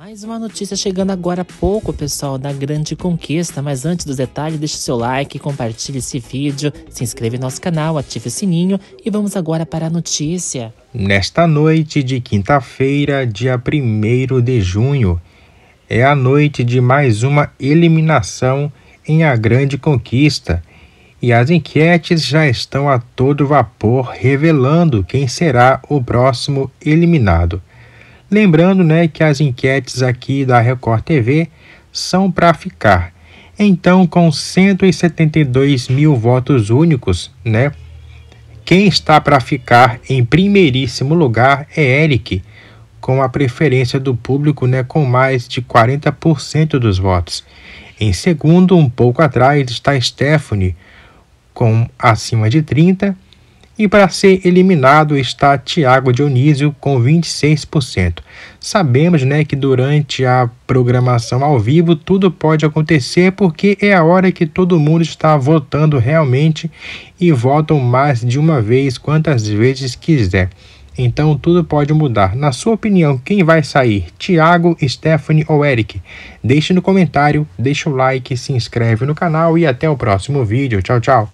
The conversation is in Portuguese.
Mais uma notícia chegando agora há pouco, pessoal, da Grande Conquista. Mas antes dos detalhes, deixe seu like, compartilhe esse vídeo, se inscreva no nosso canal, ative o sininho e vamos agora para a notícia. Nesta noite de quinta-feira, dia 1 de junho, é a noite de mais uma eliminação em A Grande Conquista. E as enquetes já estão a todo vapor revelando quem será o próximo eliminado. Lembrando né, que as enquetes aqui da Record TV são para ficar. Então, com 172 mil votos únicos, né? Quem está para ficar em primeiríssimo lugar é Eric, com a preferência do público né, com mais de 40% dos votos. Em segundo, um pouco atrás, está Stephanie, com acima de 30%, e para ser eliminado está Tiago Dionísio com 26%. Sabemos né, que durante a programação ao vivo tudo pode acontecer porque é a hora que todo mundo está votando realmente e votam mais de uma vez, quantas vezes quiser. Então tudo pode mudar. Na sua opinião, quem vai sair? Tiago, Stephanie ou Eric? Deixe no comentário, deixa o like, se inscreve no canal e até o próximo vídeo. Tchau, tchau.